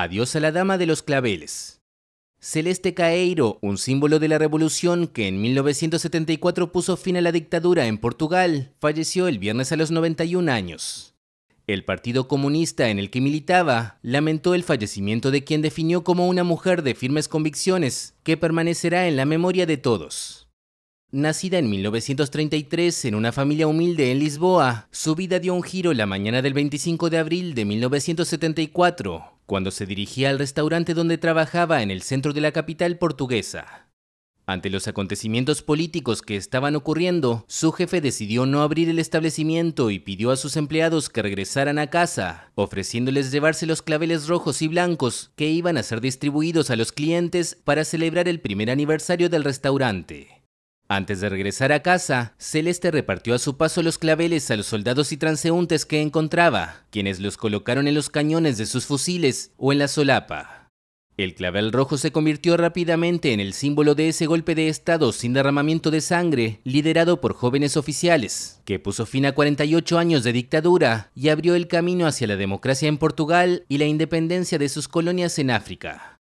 Adiós a la Dama de los Claveles. Celeste Caeiro, un símbolo de la revolución que en 1974 puso fin a la dictadura en Portugal, falleció el viernes a los 91 años. El Partido Comunista en el que militaba lamentó el fallecimiento de quien definió como una mujer de firmes convicciones que permanecerá en la memoria de todos. Nacida en 1933 en una familia humilde en Lisboa, su vida dio un giro la mañana del 25 de abril de 1974, cuando se dirigía al restaurante donde trabajaba en el centro de la capital portuguesa. Ante los acontecimientos políticos que estaban ocurriendo, su jefe decidió no abrir el establecimiento y pidió a sus empleados que regresaran a casa, ofreciéndoles llevarse los claveles rojos y blancos que iban a ser distribuidos a los clientes para celebrar el primer aniversario del restaurante. Antes de regresar a casa, Celeste repartió a su paso los claveles a los soldados y transeúntes que encontraba, quienes los colocaron en los cañones de sus fusiles o en la solapa. El clavel rojo se convirtió rápidamente en el símbolo de ese golpe de Estado sin derramamiento de sangre, liderado por jóvenes oficiales, que puso fin a 48 años de dictadura y abrió el camino hacia la democracia en Portugal y la independencia de sus colonias en África.